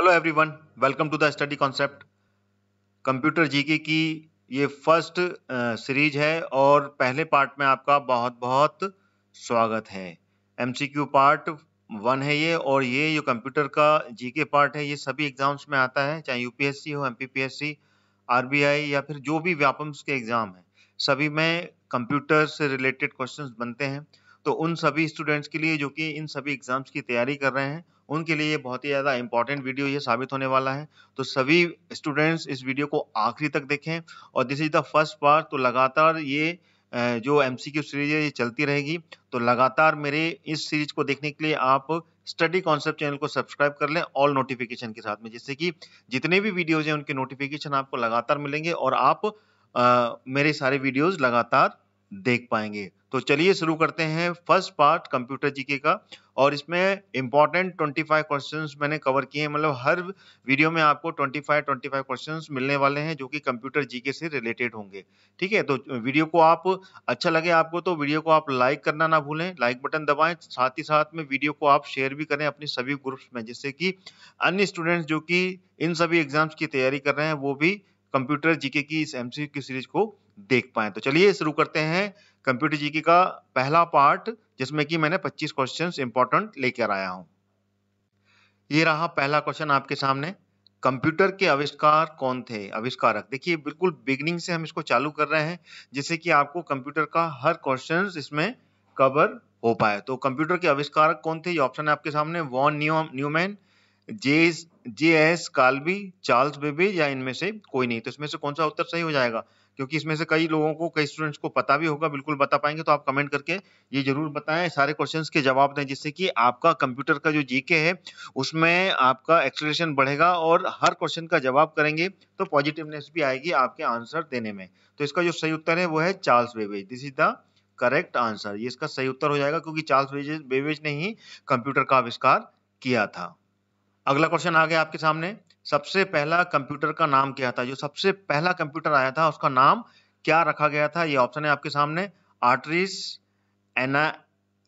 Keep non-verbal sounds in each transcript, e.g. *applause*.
Hello everyone welcome to the study concept computer GK की ये first series है और पहले पार्ट में आपका बहुत बहुत स्वागत है एमसीक्यू पार्ट वन है ये और ये जो कंप्यूटर का जीके पार्ट है ये सभी एग्जाम्स में आता है चाहे यूपीएससी हो एमपीपीएससी आरबीआई या फिर जो भी व्यापम्स के एग्जाम हैं सभी में कंप्यूटर से रिलेटेड क्वेश्चन बनते हैं तो उन सभी स्टूडेंट्स के लिए जो कि इन सभी एग्ज़ाम्स की तैयारी कर रहे हैं उनके लिए बहुत ही ज़्यादा इंपॉर्टेंट वीडियो ये साबित होने वाला है तो सभी स्टूडेंट्स इस वीडियो को आखिरी तक देखें और this is the first part तो लगातार ये जो एम सी सीरीज है ये चलती रहेगी तो लगातार मेरे इस सीरीज को देखने के लिए आप स्टडी कॉन्सेप्ट चैनल को सब्सक्राइब कर लें ऑल नोटिफिकेशन के साथ में जिससे कि जितने भी वीडियोज हैं उनके नोटिफिकेशन आपको लगातार मिलेंगे और आप आ, मेरे सारे वीडियोज लगातार देख पाएंगे तो चलिए शुरू करते हैं फर्स्ट पार्ट कंप्यूटर जीके का और इसमें इंपॉर्टेंट 25 क्वेश्चन मैंने कवर किए हैं मतलब हर वीडियो में आपको 25 फाइव क्वेश्चन मिलने वाले हैं जो कि कंप्यूटर जीके से रिलेटेड होंगे ठीक है तो वीडियो को आप अच्छा लगे आपको तो वीडियो को आप लाइक करना ना भूलें लाइक बटन दबाएं साथ ही साथ में वीडियो को आप शेयर भी करें अपने सभी ग्रुप्स में जिससे कि अन्य स्टूडेंट्स जो कि इन सभी एग्जाम्स की तैयारी कर रहे हैं वो भी कंप्यूटर जीके की इस की सीरीज को देख पाए तो चलिए शुरू करते हैं कंप्यूटर जीके का पहला पार्ट जिसमें कि मैंने 25 क्वेश्चंस इंपॉर्टेंट लेकर आया हूं ये रहा पहला क्वेश्चन आपके सामने कंप्यूटर के आविष्कार कौन थे आविष्कारक देखिए बिल्कुल बिगनिंग से हम इसको चालू कर रहे हैं जिससे कि आपको कंप्यूटर का हर क्वेश्चन इसमें कवर हो पाए तो कंप्यूटर के आविष्कारक कौन थे ये ऑप्शन है आपके सामने von new Neumann J J S Kilby Charles Babbage या इनमें से कोई नहीं तो इसमें से कौन सा उत्तर सही हो जाएगा क्योंकि इसमें से कई लोगों को कई स्टूडेंट्स को पता भी होगा बिल्कुल बता पाएंगे तो आप कमेंट करके ये जरूर बताएं सारे क्वेश्चंस के जवाब दें जिससे कि आपका कंप्यूटर का जो जीके है उसमें आपका एक्सलेशन बढ़ेगा और हर क्वेश्चन का जवाब करेंगे तो पॉजिटिवनेस भी आएगी आपके आंसर देने में तो इसका जो सही उत्तर है वो है Charles Babbage this is the correct answer ये इसका सही उत्तर हो जाएगा क्योंकि चार्ल्स बेबेज ने ही कंप्यूटर का आविष्कार किया था अगला क्वेश्चन आ गया आपके सामने सबसे पहला कंप्यूटर का नाम क्या था जो सबसे पहला कंप्यूटर आया था उसका नाम क्या रखा गया था ये ऑप्शन है आपके सामने arteries Anna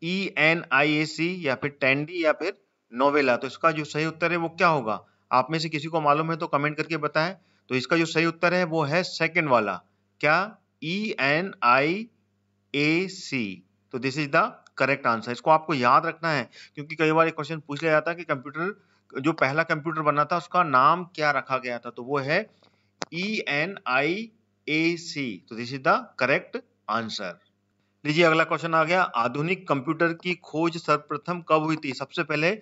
E N I A सी या फिर टेंडी या फिर नोवेला तो इसका जो सही उत्तर है वो क्या होगा आप में से किसी को मालूम है तो कमेंट करके बताएं तो इसका जो सही उत्तर है वो है सेकेंड वाला क्या E N I A C तो this is the correct answer इसको आपको याद रखना है क्योंकि कई बार एक क्वेश्चन पूछ लिया जाता है कि कंप्यूटर जो पहला कंप्यूटर बना था उसका नाम क्या रखा गया था तो वो है E N I A C तो this is the correct answer लीजिए अगला क्वेश्चन आ गया आधुनिक कंप्यूटर की खोज सर्वप्रथम कब हुई थी सबसे पहले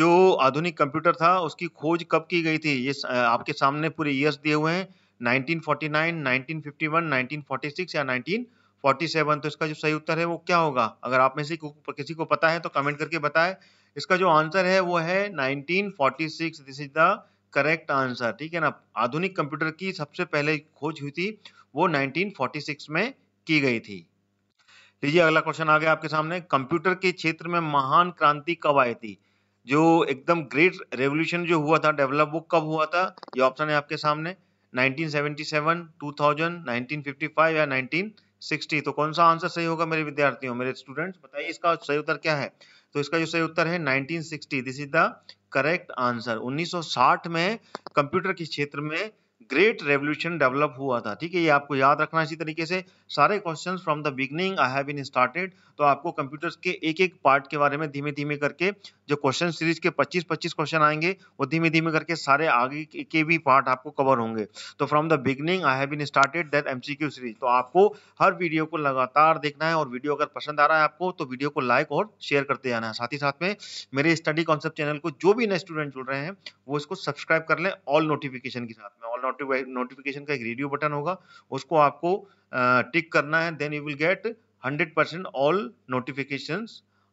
जो आधुनिक कंप्यूटर था उसकी खोज कब की गई थी ये आपके सामने पूरे ईयर्स दिए हुए हैं 1949, 1951, 1946 या 1947 तो इसका जो सही उत्तर है वो क्या होगा अगर आप में से किसी को पता है तो कमेंट करके बताएं इसका जो आंसर है वो है 1946 this is the correct answer ठीक है ना आधुनिक कंप्यूटर की सबसे पहले खोज हुई थी वो 1946 में की गई थी लीजिए अगला क्वेश्चन आ गया आपके सामने कंप्यूटर के क्षेत्र में महान क्रांति कब आई थी जो एकदम ग्रेट रेवोल्यूशन जो हुआ था डेवलप वो कब हुआ था ये ऑप्शन है आपके सामने 1977, 2000, 1955 या 1960 तो कौन सा आंसर सही होगा मेरे विद्यार्थियों मेरे स्टूडेंट्स बताइए इसका सही उत्तर क्या है तो इसका जो सही उत्तर है 1960 this is the correct answer 1960 में कंप्यूटर के क्षेत्र में ग्रेट रेवोल्यूशन डेवलप हुआ था ठीक है ये आपको याद रखना इसी तरीके से सारे questions from the beginning I have been started तो आपको कंप्यूटर्स के एक एक पार्ट के बारे में धीमे धीमे करके जो क्वेश्चन सीरीज के 25-25 क्वेश्चन आएंगे वो धीमे धीमे करके सारे आगे के भी पार्ट आपको कवर होंगे तो from the beginning I have been started that M series तो आपको हर वीडियो को लगातार देखना है और वीडियो अगर पसंद आ रहा है आपको तो वीडियो को लाइक और शेयर करते जाना है साथ ही साथ में मेरे स्टडी कॉन्सेप्ट चैनल को जो भी नए स्टूडेंट जुड़ रहे हैं वो इसको सब्सक्राइब कर लें ऑल नोटिफिकेशन के साथ में ऑल नोटिफिकेशन का एक रेडियो बटन होगा उसको आपको टिक करना है then you will get 100 percent all notification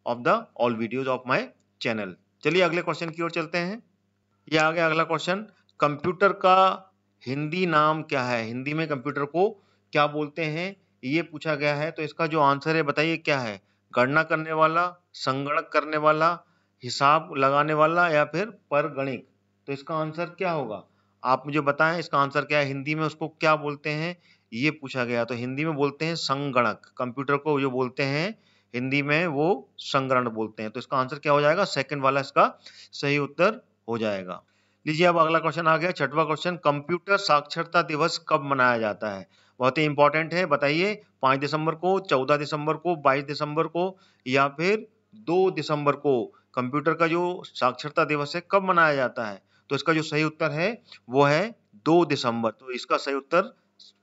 of the all videos of my channel चलिए अगले क्वेश्चन की ओर चलते हैं ये आ गया अगला क्वेश्चन कंप्यूटर का हिंदी नाम क्या है हिंदी में कंप्यूटर को क्या बोलते हैं ये पूछा गया है तो इसका जो आंसर है बताइए क्या है गणना करने वाला संगणक करने वाला हिसाब लगाने वाला या फिर परगणिक तो इसका आंसर क्या होगा आप मुझे बताएं इसका आंसर क्या है हिंदी में उसको क्या बोलते हैं ये पूछा गया तो हिंदी में बोलते हैं संगणक कंप्यूटर को जो बोलते हैं हिंदी में वो संगणक बोलते हैं तो इसका आंसर क्या हो जाएगा सेकंड वाला इसका सही उत्तर हो जाएगा लीजिए अब अगला क्वेश्चन आ गया छठवा क्वेश्चन कंप्यूटर साक्षरता दिवस कब मनाया जाता है बहुत ही इंपॉर्टेंट है बताइए पाँच दिसंबर को चौदह दिसंबर को बाईस दिसंबर को या फिर दो दिसंबर को कंप्यूटर का जो साक्षरता दिवस है कब मनाया जाता है तो इसका जो सही उत्तर है वो है दो दिसंबर तो इसका सही उत्तर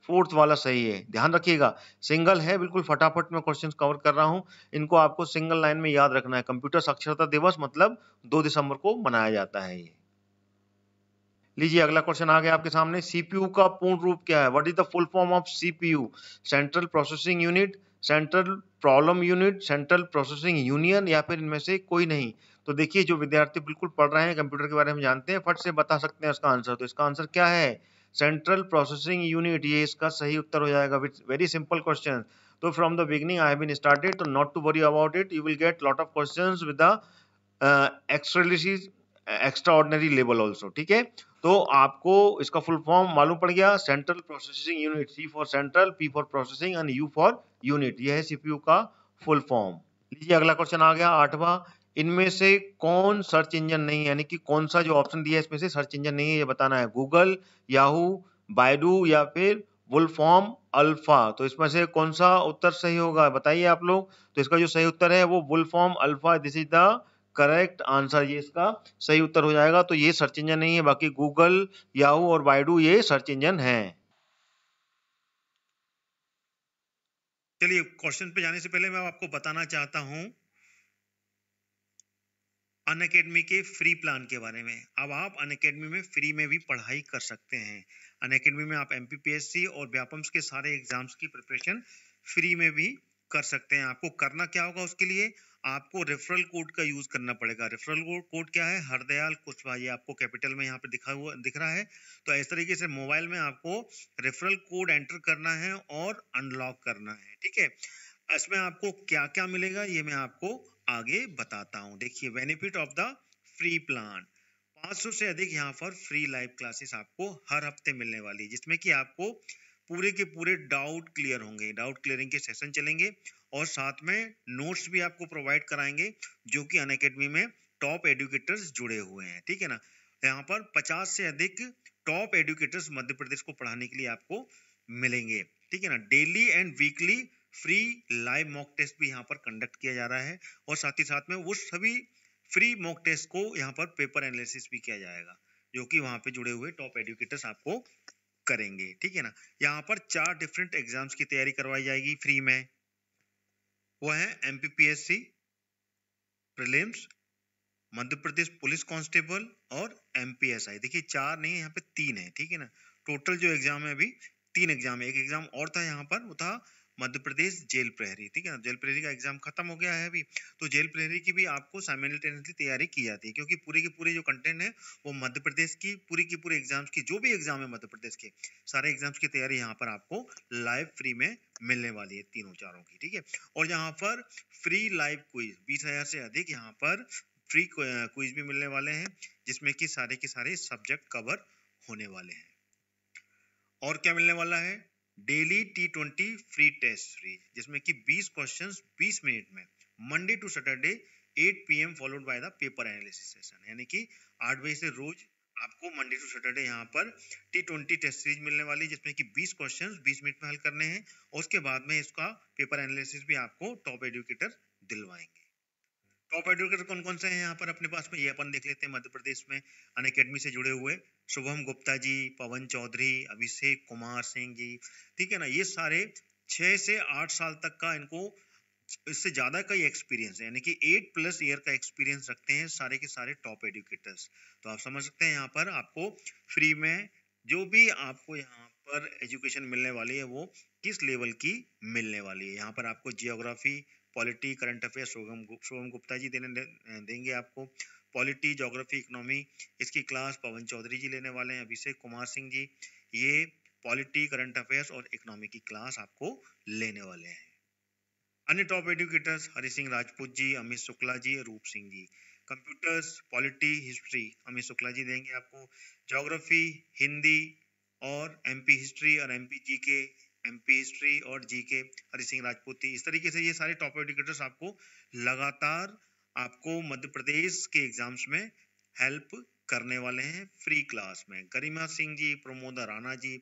फोर्थ वाला सही है ध्यान रखिएगा सिंगल है बिल्कुल फटाफट मैं क्वेश्चंस कवर कर रहा हूं इनको आपको सिंगल लाइन में याद रखना है कंप्यूटर साक्षरता दिवस मतलब दो दिसंबर को मनाया जाता है ये लीजिए अगला क्वेश्चन आ गया आपके सामने सीपीयू का पूर्ण रूप क्या है what is the full form of CPU central processing unit central problem unit central processing union या फिर इनमें से कोई नहीं तो देखिए जो विद्यार्थी बिल्कुल पढ़ रहे हैं कंप्यूटर के बारे में जानते हैं फट से बता सकते हैं इसका आंसर तो इसका आंसर क्या है सेंट्रल प्रोसेसिंग यूनिट ये इसका सही उत्तर हो जाएगा वेरी सिंपल क्वेश्चन तो from the beginning I been started तो not to worry about it you will get lot of question with the extraordinary level also ठीक है तो आपको इसका फुल फॉर्म मालूम पड़ गया central processing unit C for central P for processing and U for unit यह है सीपीयू का फुल फॉर्म लीजिए अगला क्वेश्चन आ गया आठवां इनमें से कौन सर्च इंजन नहीं है यानी कि कौन सा जो ऑप्शन दिया है इसमें से सर्च इंजन नहीं है ये बताना है गूगल याहू बायडू या फिर वुलफॉर्म अल्फा तो इसमें से कौन सा उत्तर सही होगा बताइए आप लोग तो इसका जो सही उत्तर है वो Wolfram Alpha this is the correct answer ये इसका सही उत्तर हो जाएगा तो ये सर्च इंजन नहीं है बाकी गूगल याहू और बायडू ये सर्च इंजन है चलिए क्वेश्चन पे जाने से पहले मैं आपको बताना चाहता हूँ अन अकेडमी के फ्री प्लान के बारे में अब आप अन अकेडमी में फ्री में भी पढ़ाई कर सकते हैं अन अकेडमी में आप एम और व्यापम्स के सारे एग्जाम्स की प्रिपरेशन फ्री में भी कर सकते हैं आपको करना क्या होगा उसके लिए आपको रेफरल कोड का यूज करना पड़ेगा रेफरल कोड क्या है हरदयाल कुशवाहा ये आपको कैपिटल में यहाँ पे दिखा हुआ दिख रहा है तो इस तरीके से मोबाइल में आपको रेफरल कोड एंटर करना है और अनलॉक करना है ठीक है इसमें आपको क्या क्या मिलेगा ये मैं आपको आगे बताता हूँ देखिए benefit of the free plan 500 से अधिक यहाँ पर फ्री लाइव क्लासेस आपको हर हफ्ते मिलने वाली है जिसमें कि आपको पूरे के पूरे डाउट क्लियर होंगे डाउट क्लियरिंग के सेशन चलेंगे और साथ में नोट्स भी आपको प्रोवाइड कराएंगे जो कि अन अकेडमी में टॉप एडुकेटर्स जुड़े हुए हैं ठीक है ना यहाँ पर 50 से अधिक टॉप एडुकेटर्स मध्य प्रदेश को पढ़ाने के लिए आपको मिलेंगे ठीक है ना daily and weekly free live mock test भी यहाँ पर कंडक्ट किया जा रहा है और साथ ही साथ में वो सभी फ्री मॉक टेस्ट को यहाँ पर पेपर एनालिसिस भी किया जाएगा जो कि वहाँ पे जुड़े हुए टॉप एडुकेटर्स आपको करेंगे ठीक है ना यहाँ पर चार डिफरेंट एग्जाम्स की तैयारी करवाई जाएगी फ्री में वो है M prelims Madhya Pradesh police constable और एम देखिए चार नहीं है यहाँ पे तीन है ठीक है ना टोटल जो एग्जाम है अभी तीन एग्जाम है एक एग्जाम और था यहाँ पर वो था मध्य प्रदेश जेल प्रहरी ठीक है ना जेल प्रहरी का एग्जाम खत्म हो गया है अभी तो जेल प्रहरी की भी आपको साइमल्टेनियसली तैयारी की जाती है क्योंकि पूरे के पूरे जो कंटेंट है वो मध्य प्रदेश की पूरी की पूरी एग्जाम्स की जो भी एग्जाम है मध्य प्रदेश के सारे एग्जाम्स की तैयारी यहाँ पर आपको लाइव फ्री में मिलने वाली है तीनों चारों की ठीक है और यहाँ पर फ्री लाइव क्विज बीस हजार से अधिक यहाँ पर फ्री क्विज भी मिलने वाले हैं जिसमें कि सारे के सारे सब्जेक्ट कवर होने वाले हैं और क्या मिलने वाला है daily T twenty free test series जिसमें कि 20 क्वेश्चंस 20 मिनट में Monday to Saturday 8 PM followed by the paper analysis session यानी कि आठ बजे से रोज आपको मंडे टू सैटरडे यहाँ पर टी ट्वेंटी टेस्ट सीरीज मिलने वाली है जिसमें कि 20 क्वेश्चंस 20 मिनट में हल करने हैं और उसके बाद में इसका पेपर एनालिसिस भी आपको टॉप एजुकेटर दिलवाएंगे टॉप एडवोकेट कौन कौन से हैं यहाँ पर अपने पास में ये अपन देख लेते हैं मध्य प्रदेश में अन अकेडमी से जुड़े हुए शुभम गुप्ता जी पवन चौधरी अभिषेक कुमार सिंह जी ठीक है ना ये सारे छः से आठ साल तक का इनको इससे ज़्यादा का ही एक्सपीरियंस है यानी कि एट प्लस ईयर का एक्सपीरियंस रखते हैं सारे के सारे टॉप एडुकेटर्स तो आप समझ सकते हैं यहाँ पर आपको फ्री में जो भी आपको यहाँ पर एजुकेशन मिलने वाली है वो किस लेवल की मिलने वाली है यहाँ पर आपको geography polity current affair Shubham Shubham Gupta ji देने देंगे आपको पॉलिटी जोग्राफी इकोनॉमी इसकी क्लास पवन चौधरी जी लेने वाले हैं अभिषेक कुमार सिंह जी ये पॉलिटी करंट अफेयर्स और इकोनॉमी की क्लास आपको लेने वाले हैं अन्य top educators Hari Singh Rajput ji Amit Shukla ji Roop Singh ji computers polity history Amit Shukla ji देंगे आपको जोग्राफी हिंदी और एमपी हिस्ट्री और एमपी जीके एम हिस्ट्री और जी के हरि सिंह राजपूती इस तरीके से ये सारे टॉप एडुकेटर्स आपको लगातार आपको मध्य प्रदेश के एग्जाम्स में हेल्प करने वाले हैं फ्री क्लास में गरिमा सिंह जी प्रमोदा राणा जी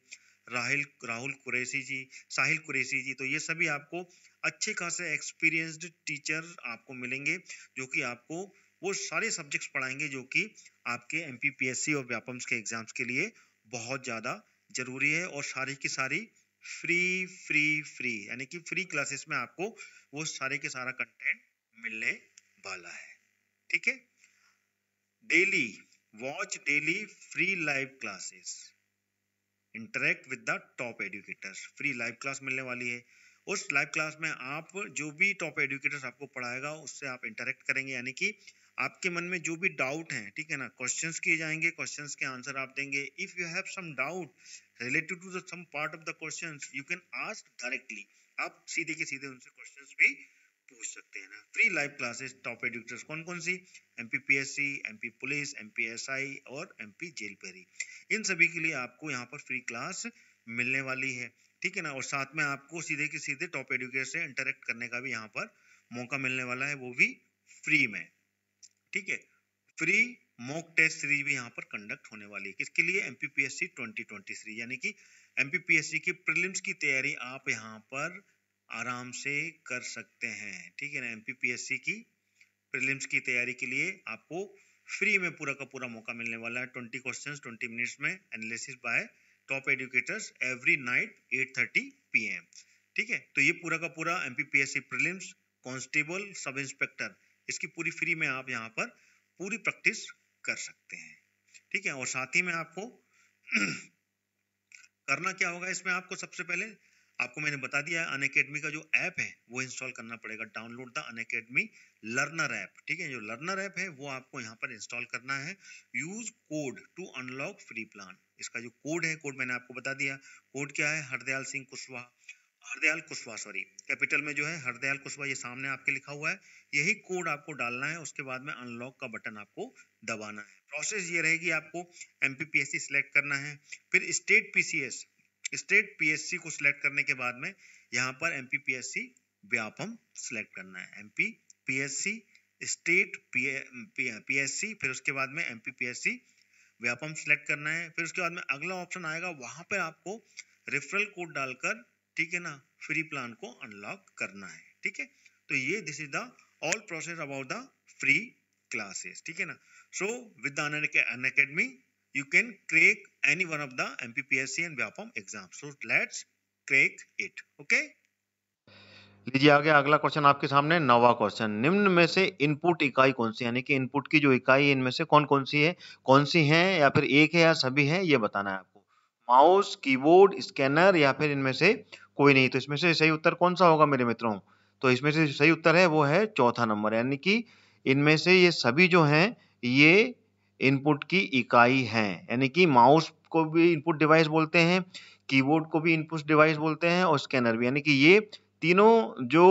राहुल राहुल कुरैसी जी साहिल कुरैसी जी तो ये सभी आपको अच्छे खासे एक्सपीरियंस्ड टीचर आपको मिलेंगे जो कि आपको वो सारे सब्जेक्ट्स पढ़ाएंगे जो कि आपके एम और व्यापम्स के एग्जाम्स के लिए बहुत ज़्यादा जरूरी है और सारी की सारी फ्री फ्री फ्री यानी कि फ्री क्लासेस में आपको वो सारे के सारा कंटेंट मिलने वाला है ठीक है daily watch daily free live classes interact with the top educators free live class मिलने वाली है उस लाइव क्लास में आप जो भी टॉप एडुकेटर्स आपको पढ़ाएगा उससे आप इंटरेक्ट करेंगे यानी कि आपके मन में जो भी डाउट हैं ठीक है ना क्वेश्चंस किए जाएंगे क्वेश्चंस के आंसर आप देंगे if you have some doubt related to some part of the questions you can ask directly आप सीधे के सीधे उनसे क्वेश्चंस भी पूछ सकते हैं ना free live classes top educators कौन कौन सी M P P S C M P police M P S I और एम पी जेल पेरी इन सभी के लिए आपको यहाँ पर फ्री क्लास मिलने वाली है ठीक है ना और साथ में आपको सीधे के सीधे टॉप एडुकेटर से इंटरेक्ट करने का भी यहाँ पर मौका मिलने वाला है वो भी फ्री में ठीक है फ्री मॉक टेस्ट सीरीज भी यहाँ पर कंडक्ट होने वाली है किसके लिए MPPSC P twenty twenty series यानी कि एमपीपीएससी पी पी की प्रिलिम्स की तैयारी आप यहाँ पर आराम से कर सकते हैं ठीक है ना एमपीपीएससी की प्रीलिम्स की तैयारी के लिए आपको फ्री में पूरा का पूरा मौका मिलने वाला है ट्वेंटी क्वेश्चन ट्वेंटी मिनट्स में analysis by top educators every night eight thirty P ठीक है तो ये पूरा का पूरा MPPSC prelims P constable sub inspector इसकी पूरी फ्री में आप यहाँ पर पूरी प्रैक्टिस कर सकते हैं ठीक है और साथ ही में आपको *clears throat* करना क्या होगा इसमें आपको सबसे पहले आपको मैंने बता दिया है अनकेडमी का जो ऐप है वो इंस्टॉल करना पड़ेगा download the Unacademy learner app ठीक है जो लर्नर ऐप है वो आपको यहाँ पर इंस्टॉल करना है use code to unlock free plan इसका जो कोड है कोड मैंने आपको बता दिया कोड क्या है हरदयाल सिंह कुशवाहा हरदयाल कुशवाहा सॉरी कैपिटल में जो है हरदयाल कुशवाहा ये सामने आपके लिखा हुआ है यही कोड आपको डालना है उसके बाद में अनलॉक का बटन आपको दबाना है प्रोसेस ये रहेगी आपको एम पी सिलेक्ट करना है फिर स्टेट एस स्टेट सी को सिलेक्ट करने के बाद में यहाँ पर एम पी व्यापम सिलेक्ट करना है एम पी स्टेट सी फिर उसके बाद में एम पी व्यापम सिलेक्ट करना है फिर उसके बाद में अगला ऑप्शन आएगा वहां पर आपको रेफरल कोड डालकर ठीक है ना फ्री प्लान को अनलॉक करना है ठीक है तो ये this is the all process about the free classes ठीक है ना academy you can crack any one of the M P P S C and Vyapam exam so let's crack it okay लीजिए आगे अगला क्वेश्चन आपके सामने नवा क्वेश्चन निम्न में से इनपुट इकाई कौन सी यानी कि इनपुट की जो इकाई इनमें से कौन कौन सी है कौन सी है या फिर एक है या सभी है ये बताना है आपको माउस कीबोर्ड स्कैनर या फिर इनमें से कोई नहीं तो इसमें से सही उत्तर कौन सा होगा मेरे मित्रों तो इसमें से सही उत्तर है वो है चौथा नंबर यानी कि इनमें से ये सभी जो हैं ये इनपुट की इकाई हैं यानी कि माउस को भी इनपुट डिवाइस बोलते हैं कीबोर्ड को भी इनपुट डिवाइस बोलते हैं और स्कैनर भी यानी कि ये तीनों जो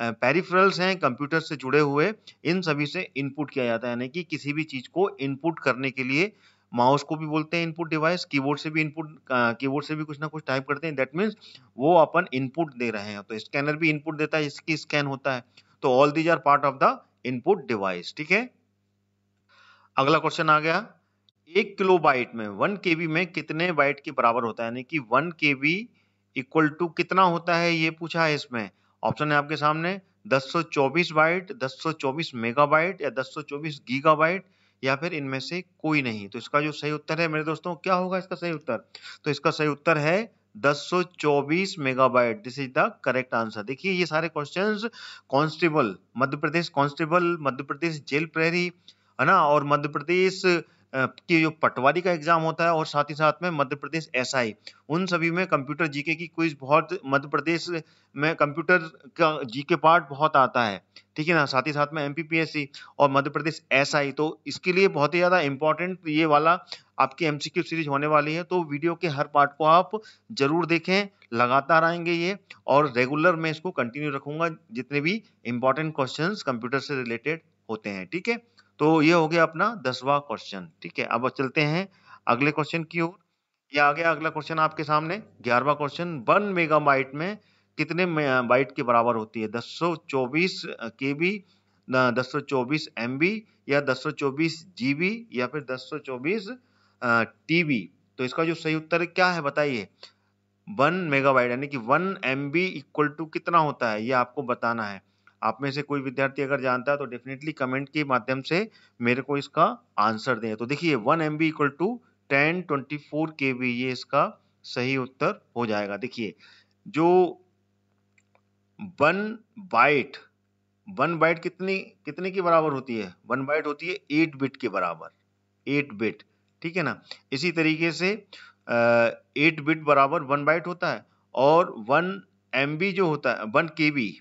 पेरिफेरल्स हैं कंप्यूटर से जुड़े हुए इन सभी से इनपुट किया जाता है यानी कि किसी भी चीज़ को इनपुट करने के लिए माउस को भी बोलते हैं इनपुट डिवाइस कीबोर्ड से भी इनपुट कीबोर्ड से भी कुछ ना कुछ टाइप करते हैं दैट मीन्स वो अपन इनपुट दे रहे हैं तो स्कैनर भी इनपुट देता है इसकी स्कैन होता है तो all these are part of the input device ठीक है अगला क्वेश्चन आ गया एक किलो बाइट में वन के में कितने बाइट के बराबर होता है यानी कि वन के इक्वल टू कितना होता है ये पूछा है इसमें ऑप्शन है आपके सामने 1024 बाइट 1024 मेगाबाइट या 1024 गीगाबाइट या फिर इनमें से कोई नहीं तो इसका जो सही उत्तर है मेरे दोस्तों क्या होगा इसका सही उत्तर तो इसका सही उत्तर है 1024 megabyte this is the correct answer देखिए ये सारे questions constable Madhya Pradesh constable Madhya Pradesh jail प्रहरी है ना और मध्य प्रदेश की जो पटवारी का एग्जाम होता है और साथ ही साथ में मध्य प्रदेश एस उन सभी में कंप्यूटर जीके की क्विज बहुत मध्य प्रदेश में कंप्यूटर का जीके पार्ट बहुत आता है ठीक है ना साथ ही साथ में एमपीपीएससी और मध्य प्रदेश एस तो इसके लिए बहुत ही ज़्यादा इंपॉर्टेंट ये वाला आपकी एमसीक्यू सीरीज होने वाली है तो वीडियो के हर पार्ट को आप जरूर देखें लगातार आएंगे ये और रेगुलर मैं इसको कंटिन्यू रखूंगा जितने भी इंपॉर्टेंट क्वेश्चंस कंप्यूटर से रिलेटेड होते हैं ठीक है तो ये हो गया अपना दसवा क्वेश्चन ठीक है अब चलते हैं अगले क्वेश्चन की ओर ये आ गया अगला क्वेश्चन आपके सामने ग्यारहवा क्वेश्चन वन मेगाबाइट में कितने बाइट के बराबर होती है दस सौ चौबीस के बी दस सौ चौबीस एम बी या दस सौ चौबीस जी बी या फिर दस सौ चौबीस टी बी तो इसका जो सही उत्तर क्या है बताइए वन मेगाबाइट यानी कि one M B equal to कितना होता है ये आपको बताना है आप में से कोई विद्यार्थी अगर जानता है तो डेफिनेटली कमेंट के माध्यम से मेरे को इसका आंसर दें तो देखिए one M B equal to ten twenty four K B ये इसका सही उत्तर हो जाएगा देखिए जो वन बाइट वन बाइट कितनी कितने के बराबर होती है वन बाइट होती है एट बिट के बराबर एट बिट ठीक है ना इसी तरीके से एट बिट बराबर वन बाइट होता है और वन एम जो होता है one K B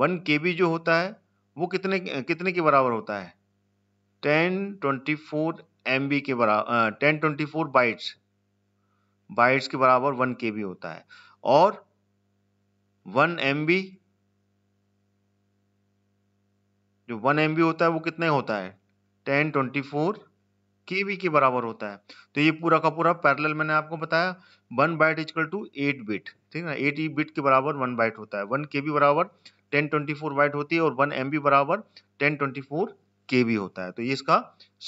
one K B जो होता है वो कितने कितने के बराबर होता है ten twenty four M B के बराबर ten twenty four bytes bytes के बराबर वन के बी होता है और वन एम बी जो वन एम बी होता है वो कितने होता है ten twenty four K B के बराबर होता है तो ये पूरा का पूरा पैरेलल मैंने आपको बताया one byte equal to eight bit ठीक है ना एट बिट के बराबर वन बाइट होता है वन के बी बराबर टेन ट्वेंटी फोर वाइट होती है और वन एम बराबर ten twenty four K B होता है तो ये इसका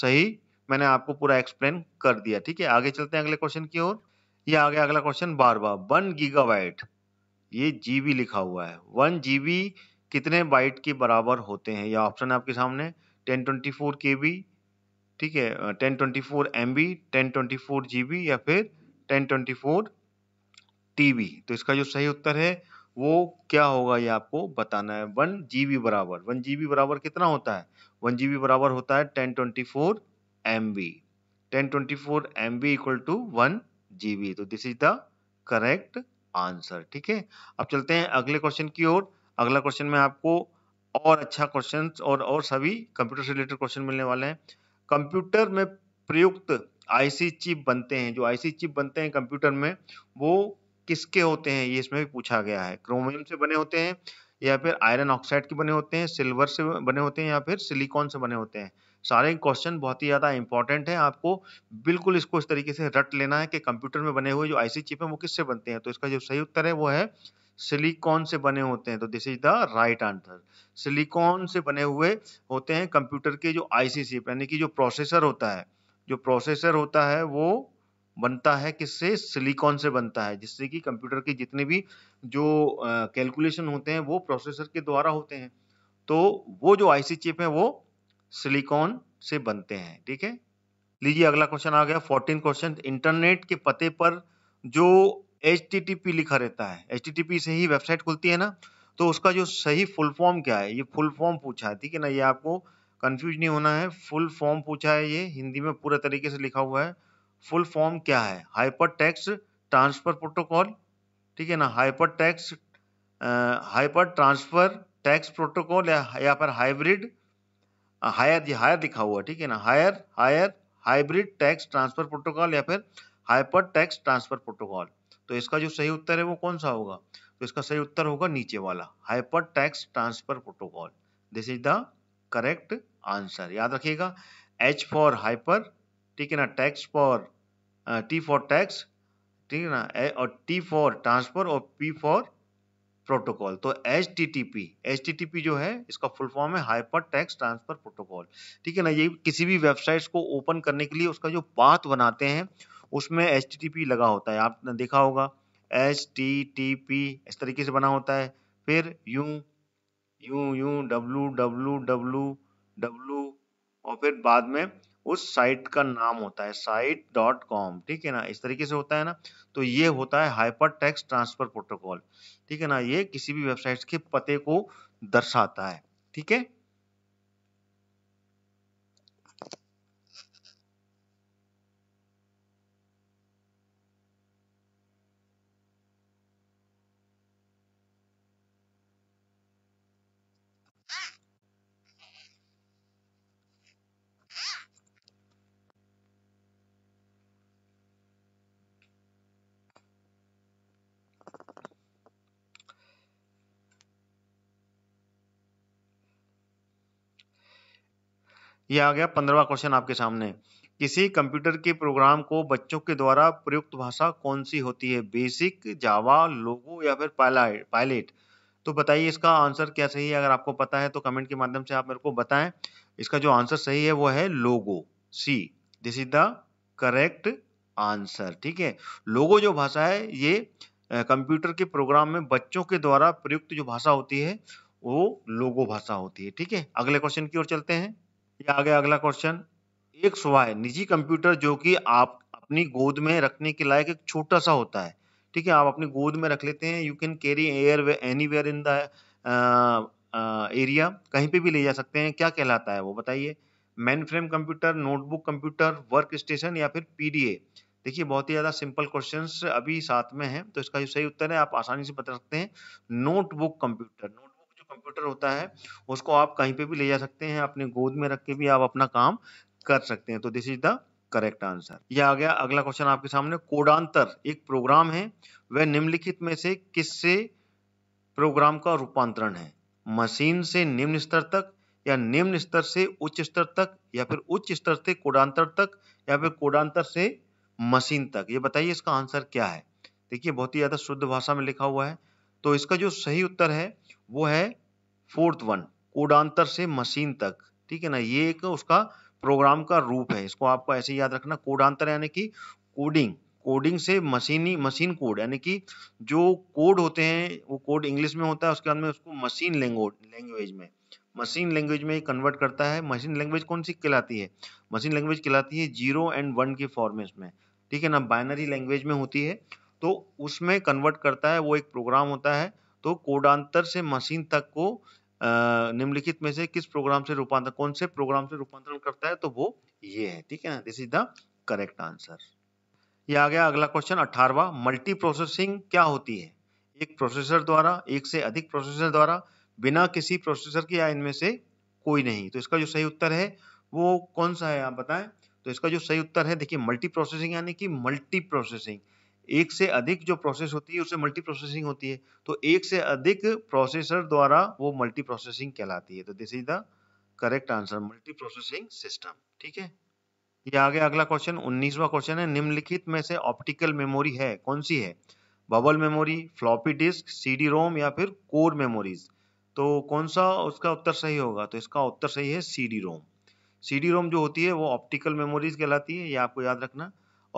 सही मैंने आपको पूरा एक्सप्लेन कर दिया ठीक है आगे चलते हैं अगले क्वेश्चन की ओर ये आ गया अगला क्वेश्चन बार बार वन गीगा ये जीबी लिखा हुआ है वन जीबी कितने बाइट के बराबर होते हैं ये ऑप्शन है आपके सामने ten twenty four K B ठीक है ten twenty four M B ten twenty four G B या फिर ten twenty four T B तो इसका जो सही उत्तर है वो क्या होगा ये आपको बताना है वन जी बी बराबर वन जी बी बराबर कितना होता है वन जी बी बराबर होता है ten twenty four M B ten twenty four M B equal to one G B तो this is the correct answer ठीक है अब चलते हैं अगले क्वेश्चन की ओर अगला क्वेश्चन में आपको और अच्छा क्वेश्चन और और सभी कंप्यूटर से रिलेटेड क्वेश्चन मिलने वाले हैं कंप्यूटर में प्रयुक्त आईसी चिप बनते हैं जो आईसी चिप बनते हैं कंप्यूटर में वो किसके होते हैं ये इसमें भी पूछा गया है क्रोमियम से बने होते हैं या फिर आयरन ऑक्साइड के बने होते हैं सिल्वर से बने होते हैं या फिर सिलिकॉन से बने होते हैं सारे क्वेश्चन बहुत ही ज़्यादा इंपॉर्टेंट है आपको बिल्कुल इसको इस तरीके से रट लेना है कि कंप्यूटर में बने हुए जो आईसी चिप है वो किससे बनते हैं तो इसका जो सही उत्तर है वो है सिलिकॉन से बने होते हैं तो this is the right answer silicon से बने हुए होते हैं कंप्यूटर के जो आईसी चिप यानी कि जो प्रोसेसर होता है जो प्रोसेसर होता है वो बनता है किससे सिलिकॉन से बनता है जिससे कि कंप्यूटर के जितने भी जो कैलकुलेशन होते हैं वो प्रोसेसर के द्वारा होते हैं तो वो जो आईसी चिप है वो सिलिकॉन से बनते हैं ठीक है लीजिए अगला क्वेश्चन आ गया फोर्टीन क्वेश्चन इंटरनेट के पते पर जो एच लिखा रहता है एच से ही वेबसाइट खुलती है ना तो उसका जो सही फुल फॉर्म क्या है ये फुल फॉर्म पूछा है ठीक है ना ये आपको कंफ्यूज नहीं होना है फुल फॉर्म पूछा है ये हिंदी में पूरे तरीके से लिखा हुआ है फुल फॉर्म क्या है हाइपर टैक्स ट्रांसफर प्रोटोकॉल ठीक है ना hyper text hyper transfer text protocol या फिर हाइब्रिड हायर हायर लिखा हुआ ठीक है ना higher higher hybrid text transfer protocol या फिर हाइपर टैक्स ट्रांसफर प्रोटोकॉल तो इसका जो सही उत्तर है वो कौन सा होगा तो इसका सही उत्तर होगा नीचे वाला hyper text transfer protocol this is the correct answer याद रखिएगा एच फॉर हाइपर ठीक है ना text for T for text ठीक है ना और टी फॉर ट्रांसफर और पी फॉर प्रोटोकॉल तो H T T P H T T P जो है इसका फुल फॉर्म है हाइपर टैक्स ट्रांसफर प्रोटोकॉल ठीक है ना ये किसी भी वेबसाइट्स को ओपन करने के लिए उसका जो पाथ बनाते हैं उसमें एच टी टी पी लगा होता है आपने देखा होगा एच टी टी पी इस तरीके से बना होता है फिर U U U W W W W और फिर बाद में उस साइट का नाम होता है साइट डॉट कॉम ठीक है ना इस तरीके से होता है ना तो ये होता है हाइपर टेक्स ट्रांसफर प्रोटोकॉल ठीक है ना ये किसी भी वेबसाइट के पते को दर्शाता है ठीक है ये आ गया पंद्रवा क्वेश्चन आपके सामने किसी कंप्यूटर के प्रोग्राम को बच्चों के द्वारा प्रयुक्त भाषा कौन सी होती है बेसिक जावा लोगो या फिर पायलट पायलट तो बताइए इसका आंसर क्या सही है अगर आपको पता है तो कमेंट के माध्यम से आप मेरे को बताएं इसका जो आंसर सही है वो है logo C this is the correct answer ठीक है लोगो जो भाषा है ये कंप्यूटर के प्रोग्राम में बच्चों के द्वारा प्रयुक्त जो भाषा होती है वो लोगो भाषा होती है ठीक है अगले क्वेश्चन की ओर चलते हैं ये आ गया अगला क्वेश्चन एक स्वाय निजी कंप्यूटर जो कि आप अपनी गोद में रखने के लायक एक छोटा सा होता है ठीक है आप अपनी गोद में रख लेते हैं you can carry air anywhere in the area कहीं पे भी ले जा सकते हैं क्या कहलाता है वो बताइए mainframe computer notebook computer workstation या फिर पीडीए देखिए बहुत ही ज़्यादा सिंपल क्वेश्चंस अभी साथ में हैं तो इसका जो सही उत्तर है आप आसानी से बता सकते हैं नोटबुक कंप्यूटर जो कंप्यूटर होता है उसको आप कहीं पे भी ले जा सकते हैं अपने गोद में रख के भी आप अपना काम कर सकते हैं तो this is the correct answer यह आ गया अगला क्वेश्चन आपके सामने कोडांतर एक प्रोग्राम है वह निम्नलिखित में से किससे प्रोग्राम का रूपांतरण है मशीन से निम्न स्तर तक या निम्न स्तर से उच्च स्तर तक या फिर उच्च स्तर से कोडांतर तक या फिर कोडांतर से मशीन तक ये बताइए इसका आंसर क्या है देखिए बहुत ही ज़्यादा शुद्ध भाषा में लिखा हुआ है तो इसका जो सही उत्तर है वो है फोर्थ वन कोडांतर से मशीन तक ठीक है ना ये एक उसका प्रोग्राम का रूप है इसको आपको ऐसे याद रखना कोडांतर यानी कि कोडिंग कोडिंग से मशीनी मशीन कोड यानी कि जो कोड होते हैं वो कोड इंग्लिश में होता है उसके बाद में उसको मशीन लैंग्वेज में मशीन लैंग्वेज में कन्वर्ट करता है मशीन लैंग्वेज कौन सी कहलाती है मशीन लैंग्वेज कहलाती है जीरो एंड वन के फॉर्मेट में ठीक है ना बाइनरी लैंग्वेज में होती है तो उसमें कन्वर्ट करता है वो एक प्रोग्राम होता है तो कोडांतर से मशीन तक को निम्नलिखित में से किस प्रोग्राम से रूपांतर कौन से प्रोग्राम से रूपांतरण करता है तो वो ये है ठीक है ना this is the correct answer ये आ गया अगला क्वेश्चन अठारवा मल्टी प्रोसेसिंग क्या होती है एक प्रोसेसर द्वारा एक से अधिक प्रोसेसर द्वारा बिना किसी प्रोसेसर के या इनमें से कोई नहीं तो इसका जो सही उत्तर है वो कौन सा है आप बताएं तो इसका जो सही उत्तर है देखिए मल्टी प्रोसेसिंग यानी कि मल्टी प्रोसेसिंग एक से अधिक जो प्रोसेस होती है उसे मल्टी प्रोसेसिंग होती है तो एक से अधिक प्रोसेसर द्वारा वो मल्टी प्रोसेसिंग कहलाती है तो this is the correct answer multi processing system ठीक है ये आगे अगला क्वेश्चन उन्नीसवा क्वेश्चन है निम्नलिखित में से ऑप्टिकल मेमोरी है कौन सी है bubble memory floppy disk CD ROM या फिर कोर मेमोरीज तो कौन सा उसका उत्तर सही होगा तो इसका उत्तर सही है सीडी रोम सीडी रोम जो होती है वो ऑप्टिकल मेमोरीज कहलाती है ये आपको याद रखना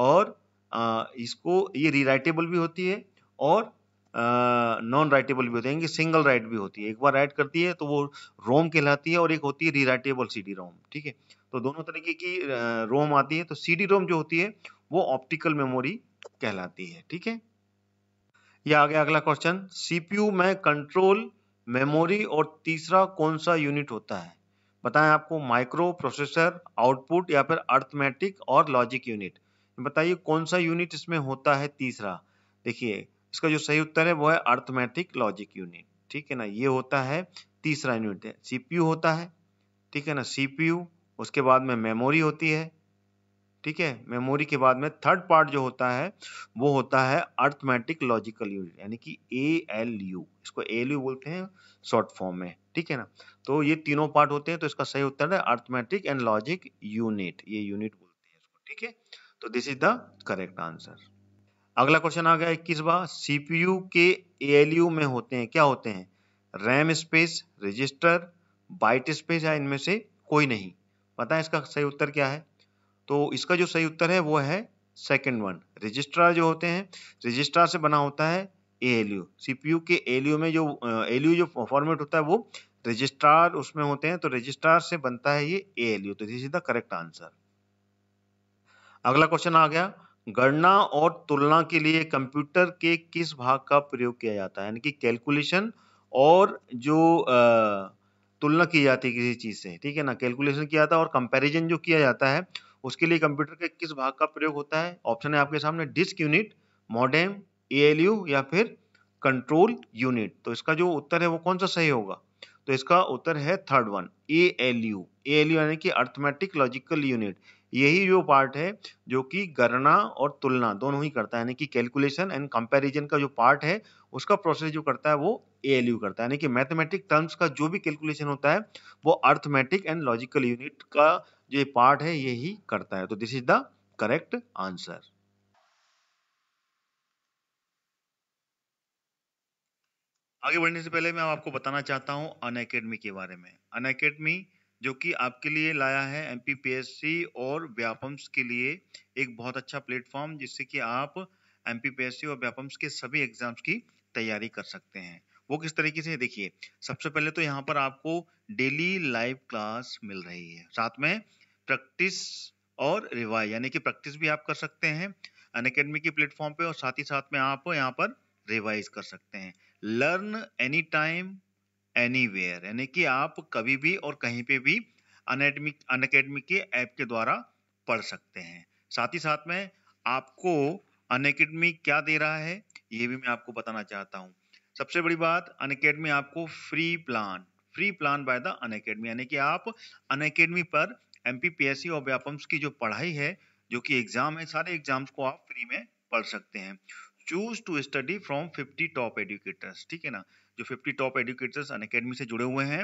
और इसको ये रीराइटेबल भी होती है और नॉन राइटेबल भी होती है सिंगल राइट भी होती है एक बार राइट करती है तो वो रोम कहलाती है और एक होती है रीराइटेबल सी डी रोम ठीक है तो दोनों तरीके की रोम आती है तो सी डी रोम जो होती है वो ऑप्टिकल मेमोरी कहलाती है ठीक है यह आ गया अगला क्वेश्चन सीपीयू में कंट्रोल मेमोरी और तीसरा कौन सा यूनिट होता है बताएं आपको माइक्रो प्रोसेसर आउटपुट या फिर अर्थमेटिक और लॉजिक यूनिट बताइए कौन सा यूनिट इसमें होता है तीसरा देखिए इसका जो सही उत्तर है वो है अर्थमेटिक लॉजिक यूनिट ठीक है ना ये होता है तीसरा यूनिट है सीपीयू होता है ठीक है ना सीपीयू उसके बाद में मेमोरी होती है ठीक है मेमोरी के बाद में थर्ड पार्ट जो होता है वो होता है अर्थमेटिक लॉजिकल यूनिट यानी कि ए एल यू इसको ए एल यू बोलते हैं शॉर्ट फॉर्म में ठीक है ना तो ये तीनों पार्ट होते हैं तो इसका सही उत्तर है अर्थमेटिक एंड लॉजिक यूनिट ये यूनिट बोलते हैं इसको ठीक है तो this is the correct answer अगला क्वेश्चन आ गया इक्कीसवा सीपीयू के एएलयू में होते हैं क्या होते हैं RAM space register byte space या इनमें से कोई नहीं पता है इसका सही उत्तर क्या है तो इसका जो सही उत्तर है वो है सेकेंड वन रजिस्ट्रार जो होते हैं रजिस्ट्रार से बना होता है एएलयू सीपीयू के एएलयू में जो एएलयू जो फॉर्मेट होता है वो रजिस्ट्रार उसमें होते हैं तो रजिस्ट्रार से बनता है ये एएलयू तो this is the correct answer अगला क्वेश्चन आ गया गणना और तुलना के लिए कंप्यूटर के किस भाग का प्रयोग किया जाता है यानी कि कैलकुलेशन और जो तुलना की जाती है किसी चीज़ से ठीक है ना कैलकुलेशन किया जाता है और कंपैरिजन जो किया जाता है उसके लिए कंप्यूटर के किस भाग का प्रयोग होता है ऑप्शन है आपके सामने डिस्क यूनिट मॉडेम एएलयू या फिर कंट्रोल यूनिट तो इसका जो उत्तर है वो कौन सा सही होगा तो इसका उत्तर है third one A L U A L U यानी कि अर्थमेटिक लॉजिकल यूनिट यही जो पार्ट है जो कि गणना और तुलना दोनों ही करता है यानी कि कैलकुलेशन एंड कंपैरिजन का जो पार्ट है उसका प्रोसेस जो करता है वो ए करता है यानी कि मैथमेटिक टर्म्स का जो भी कैलकुलेशन होता है वो अर्थमेटिक एंड लॉजिकल यूनिट का जो पार्ट है यही करता है तो this is the correct answer आगे बढ़ने से पहले मैं आपको बताना चाहता हूं अन के बारे में अन जो कि आपके लिए लाया है एम और व्यापम्स के लिए एक बहुत अच्छा प्लेटफॉर्म जिससे कि आप एम और व्यापम्स के सभी एग्जाम्स की तैयारी कर सकते हैं वो किस तरीके से देखिए सबसे पहले तो यहाँ पर आपको डेली लाइव क्लास मिल रही है साथ में प्रैक्टिस और रिवाइज यानी कि प्रैक्टिस भी आप कर सकते हैं अन अकेडमी प्लेटफॉर्म पे और साथ ही साथ में आप यहाँ पर रिवाइज कर सकते हैं learn anytime anywhere यानी कि आप कभी भी और कहीं पे भी अनएडमी अनकेडमी के ऐप के द्वारा पढ़ सकते हैं साथ ही साथ में आपको अनकेडमी क्या दे रहा है ये भी मैं आपको बताना चाहता हूँ सबसे बड़ी बात अनकेडमी आपको free plan free plan by the Unacademy यानी कि आप अनकेडमी पर एम और व्यापम्स की जो पढ़ाई है जो कि एग्जाम है सारे एग्जाम्स को आप फ्री में पढ़ सकते हैं choose to study from 50 top educators ठीक है ना जो 50 टॉप एडुकेटर्स अन अकेडमी से जुड़े हुए हैं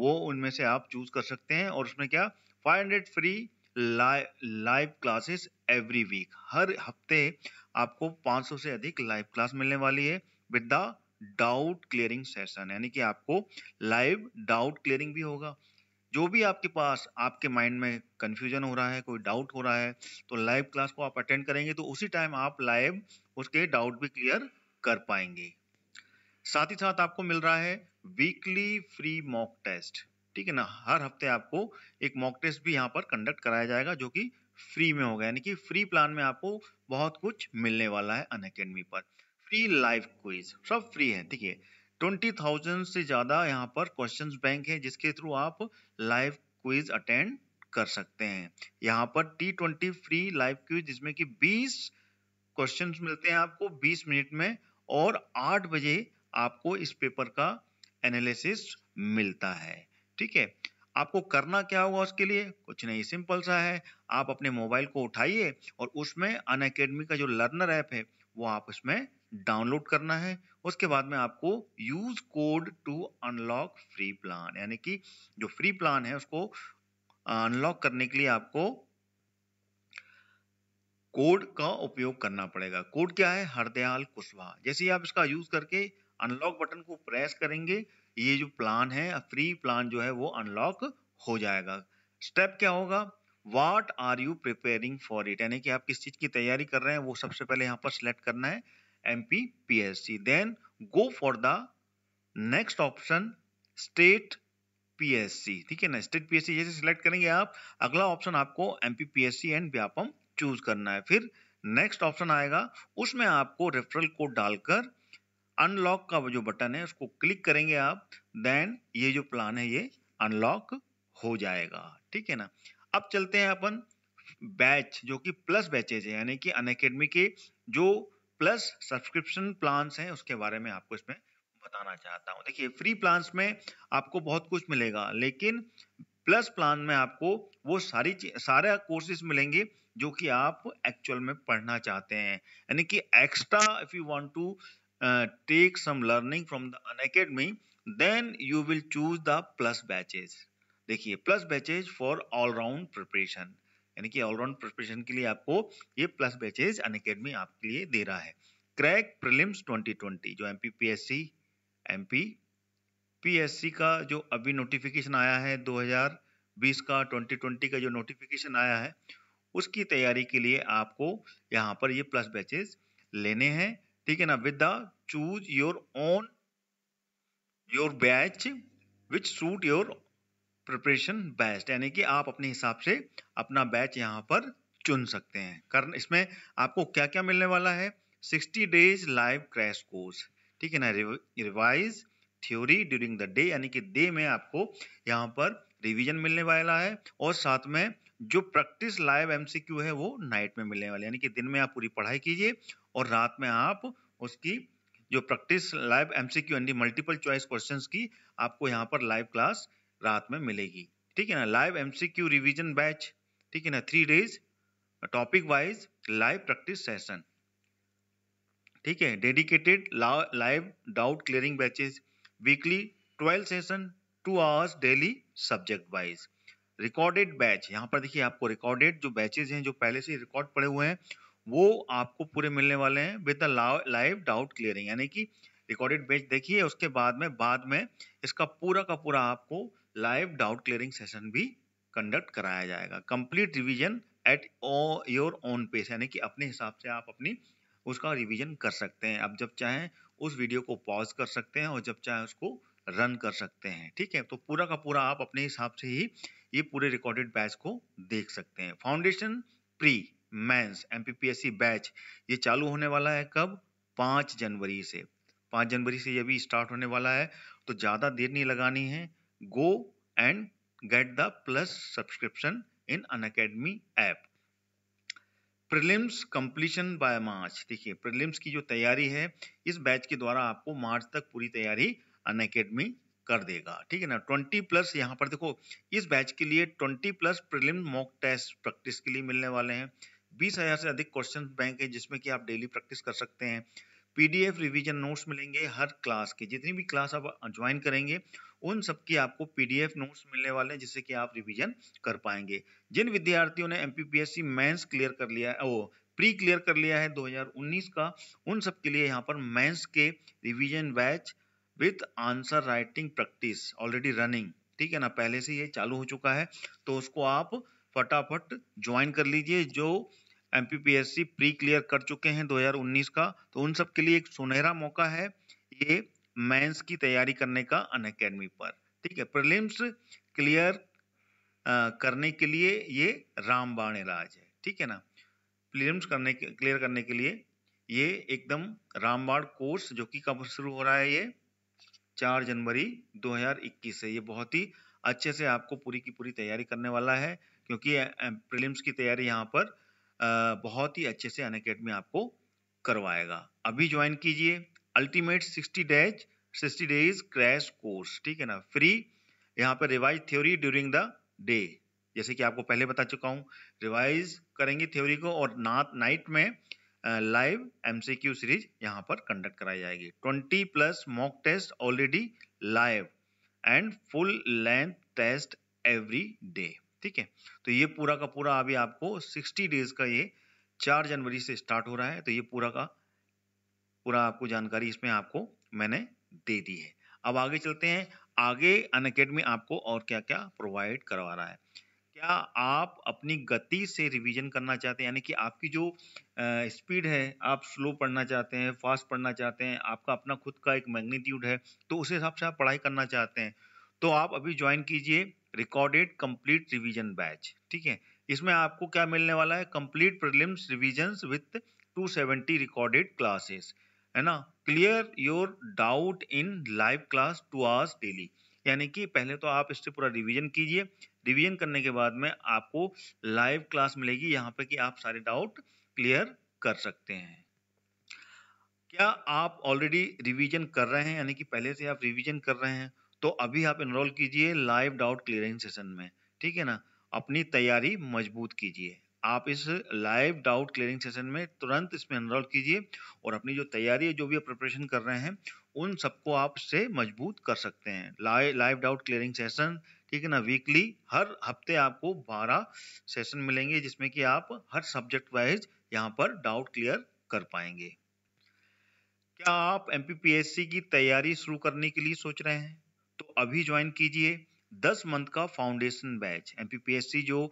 वो उनमें से आप चूज कर सकते हैं और उसमें क्या 500 free live classes every week हर हफ्ते आपको 500 से अधिक लाइव क्लास मिलने वाली है with the doubt clearing session यानी कि आपको लाइव डाउट क्लियरिंग भी होगा जो भी आपके पास आपके माइंड में कन्फ्यूजन हो रहा है कोई डाउट हो रहा है तो लाइव क्लास को आप अटेंड करेंगे तो उसी टाइम आप लाइव उसके डाउट भी क्लियर कर पाएंगे साथ ही साथ आपको मिल रहा है वीकली फ्री मॉक टेस्ट ठीक है ना हर हफ्ते आपको एक मॉक टेस्ट भी यहाँ पर कंडक्ट कराया जाएगा जो कि फ्री में होगा यानी कि फ्री प्लान में आपको बहुत कुछ मिलने वाला है अनकेडमी पर फ्री लाइव क्विज सब फ्री है ठीक है ट्वेंटी थाउजेंड से ज़्यादा यहाँ पर क्वेश्चन बैंक है जिसके थ्रू आप लाइव क्विज अटेंड कर सकते हैं यहाँ पर T twenty free live quiz जिसमें कि बीस क्वेश्चन मिलते हैं आपको बीस मिनट में और आठ बजे आपको इस पेपर का एनालिसिस मिलता है ठीक है आपको करना क्या होगा उसके लिए कुछ नहीं सिंपल सा है आप अपने मोबाइल को उठाइए और उसमें अन अकेडमी का जो लर्नर ऐप है वो आप उसमें डाउनलोड करना है उसके बाद में आपको use code to unlock free plan यानी कि जो फ्री प्लान है उसको अनलॉक करने के लिए आपको कोड का उपयोग करना पड़ेगा कोड क्या है हरदयाल कुशवाहा जैसे ही आप इसका यूज करके अनलॉक बटन को प्रेस करेंगे ये जो प्लान है फ्री प्लान जो है वो अनलॉक हो जाएगा स्टेप क्या होगा what are you preparing for it यानी कि आप किस चीज़ की तैयारी कर रहे हैं वो सबसे पहले यहाँ पर सिलेक्ट करना है M P P S C then go for the next option state P S C ठीक है ना स्टेट पी एस सी जैसे सिलेक्ट करेंगे आप अगला ऑप्शन आपको M P P S C and Vyapam choose करना है फिर नेक्स्ट ऑप्शन आएगा उसमें आपको रेफरल कोड डालकर अनलॉक का जो बटन है उसको क्लिक करेंगे आप देन ये जो प्लान है ये अनलॉक हो जाएगा ठीक है ना अब चलते हैं अपन बैच जो कि प्लस बैचेज है यानी कि अन के जो प्लस सब्सक्रिप्शन प्लान्स हैं उसके बारे में आपको इसमें बताना चाहता हूँ देखिए फ्री प्लान्स में आपको बहुत कुछ मिलेगा लेकिन प्लस प्लान में आपको वो सारी सारे कोर्सेज मिलेंगे जो कि आप एक्चुअल में पढ़ना चाहते हैं यानी कि extra if you want to Uh, take some learning from the unacademy then you will choose the plus batches देखिए plus batches for all round preparation यानी कि ऑलराउंड प्रिपरेशन के लिए आपको ये प्लस बैचेज अन अकेडमी आपके लिए दे रहा है क्रैक प्रिलिम्स 2020 जो M P P S C M P P S C का जो अभी नोटिफिकेशन आया है 2020 का 2020 का जो नोटिफिकेशन आया है उसकी तैयारी के लिए आपको यहाँ पर ये प्लस बैचेज लेने हैं ठीक है ना with the choose your own your batch which suit your preparation best यानी कि आप अपने हिसाब से अपना बैच यहाँ पर चुन सकते हैं कारण इसमें आपको क्या क्या मिलने वाला है 60 डेज लाइव क्रैश कोर्स ठीक है ना revise theory during the day यानी कि डे में आपको यहाँ पर रिवीजन मिलने वाला है और साथ में जो प्रैक्टिस लाइव एमसीक्यू है वो नाइट में मिलने वाले यानी कि दिन में आप पूरी पढ़ाई कीजिए और रात में आप उसकी जो practice live MCQ and multiple choice questions की आपको यहाँ पर लाइव क्लास रात में मिलेगी ठीक है ना लाइव एमसीक्यू रिवीजन बैच ठीक है ना three days topic wise live practice session ठीक है dedicated live doubt clearing batches weekly twelve session two hours daily subject wise recorded batch यहाँ पर देखिए आपको रिकॉर्डेड जो बैचेज हैं जो पहले से रिकॉर्ड पड़े हुए हैं वो आपको पूरे मिलने वाले हैं with the live doubt clearing यानी कि रिकॉर्डेड बेच देखिए उसके बाद में बाद में इसका पूरा का पूरा आपको लाइव डाउट क्लियरिंग सेशन भी कंडक्ट कराया जाएगा complete revision at your own pace यानी कि अपने हिसाब से आप अपनी उसका रिवीजन कर सकते हैं आप जब चाहें उस वीडियो को पॉज कर सकते हैं और जब चाहें उसको रन कर सकते हैं ठीक है तो पूरा का पूरा आप अपने हिसाब से ही ये पूरे रिकॉर्डेड बैच को देख सकते हैं foundation pre mains MPPSC batch ये चालू होने वाला है कब पाँच जनवरी से पाँच जनवरी से ये भी स्टार्ट होने वाला है तो ज़्यादा देर नहीं लगानी है go and get the plus subscription in Unacademy app prelims completion by March देखिए प्रिलिम्स की जो तैयारी है इस बैच के द्वारा आपको मार्च तक पूरी तैयारी अन अकेडमी कर देगा ठीक है ना ट्वेंटी प्लस यहाँ पर देखो इस बैच के लिए twenty plus prelim mock test practice के लिए मिलने वाले हैं बीस हजार से अधिक क्वेश्चन बैंक है जिसमें कि आप डेली प्रैक्टिस कर सकते हैं पीडीएफ रिवीजन नोट्स मिलेंगे हर क्लास के जितनी भी क्लास आप ज्वाइन करेंगे उन की आपको पीडीएफ नोट्स मिलने वाले हैं जिससे कि आप रिवीजन कर पाएंगे जिन विद्यार्थियों ने एमपीपीएससी मेंस क्लियर कर लिया है वो प्री क्लियर कर लिया है 2019 का उन सब के लिए यहाँ पर मेंस के revision batch with answer writing practice already running ठीक है ना पहले से ये चालू हो चुका है तो उसको आप फटाफट ज्वाइन कर लीजिए जो एम प्री क्लियर कर चुके हैं 2019 का तो उन सब के लिए एक सुनहरा मौका है ये मेंस की तैयारी करने का अन अकेडमी पर ठीक है प्रिलिम्स क्लियर करने के लिए ये रामबाण राज है ठीक है ना प्रिलिम्स करने के क्लियर करने के लिए ये एकदम रामबाण कोर्स जो कि कब शुरू हो रहा है ये चार जनवरी 2021 से ये बहुत ही अच्छे से आपको पूरी की पूरी तैयारी करने वाला है क्योंकि प्रिलिम्स की तैयारी यहाँ पर बहुत ही अच्छे से अन अकेडमी आपको करवाएगा अभी ज्वाइन कीजिए ultimate sixty days sixty days crash course ठीक है ना फ्री यहाँ पर revise theory during the day जैसे कि आपको पहले बता चुका हूँ रिवाइज करेंगे थ्योरी को और नाथ नाइट में लाइव एमसीक्यू सीरीज यहाँ पर कंडक्ट कराई जाएगी twenty plus mock test already live and full length test every day ठीक है तो ये पूरा का पूरा अभी आपको सिक्सटी डेज का ये चार जनवरी से स्टार्ट हो रहा है तो ये पूरा का पूरा आपको जानकारी इसमें आपको मैंने दे दी है अब आगे चलते हैं आगे अन अकेडमी आपको और क्या क्या प्रोवाइड करवा रहा है क्या आप अपनी गति से रिवीजन करना चाहते हैं यानी कि आपकी जो स्पीड है आप स्लो पढ़ना चाहते हैं फास्ट पढ़ना चाहते हैं आपका अपना खुद का एक मैग्नीट्यूड है तो उस हिसाब से आप पढ़ाई करना चाहते हैं तो आप अभी ज्वाइन कीजिए रिकॉर्डेड कंप्लीट रिवीजन बैच ठीक है इसमें आपको क्या मिलने वाला है complete prelims revision with 270 recorded classes है ना clear your doubt in live class two hours daily यानी कि पहले तो आप इससे पूरा रिवीजन कीजिए रिवीजन करने के बाद में आपको लाइव क्लास मिलेगी यहाँ पे कि आप सारे डाउट क्लियर कर सकते हैं क्या आप ऑलरेडी रिवीजन कर रहे हैं यानी कि पहले से आप रिवीजन कर रहे हैं तो अभी आप इनरोल कीजिए लाइव डाउट क्लियरिंग सेशन में ठीक है ना अपनी तैयारी मजबूत कीजिए आप इस लाइव डाउट क्लियरिंग सेशन में तुरंत इसमें इनरोल कीजिए और अपनी जो तैयारी है जो भी आप प्रिपरेशन कर रहे हैं उन सबको आप से मजबूत कर सकते हैं live live doubt clearing session ठीक है ना वीकली हर हफ्ते आपको 12 सेशन मिलेंगे जिसमें कि आप हर सब्जेक्ट वाइज यहाँ पर डाउट क्लियर कर पाएंगे क्या आप एम की तैयारी शुरू करने के लिए सोच रहे हैं तो अभी ज्वाइन कीजिए दस मंथ का फाउंडेशन बैच एम जो